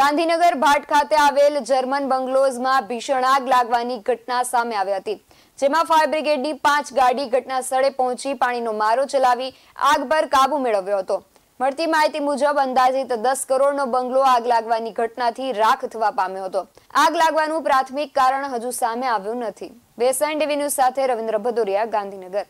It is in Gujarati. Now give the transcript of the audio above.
ગાંધીનગર ભાટ ખાતે આવેલ જર્મન બંગલોઝમાં ભીષણ આગ લાગવાની ઘટના સામે આવી હતી જેમાં ફાયર બ્રિગેડની પાંચ ગાડી ઘટના સ્થળે પહોંચી પાણીનો મારો ચલાવી આગ પર કાબુ મેળવ્યો હતો મળતી માહિતી મુજબ અંદાજિત દસ કરોડનો બંગલો આગ લાગવાની ઘટનાથી રાખ થવા પામ્યો હતો આગ લાગવાનું પ્રાથમિક કારણ હજુ સામે આવ્યું નથી બેસન ટીવી ન્યૂઝ સાથે રવિન્દ્ર ભદોરિયા ગાંધીનગર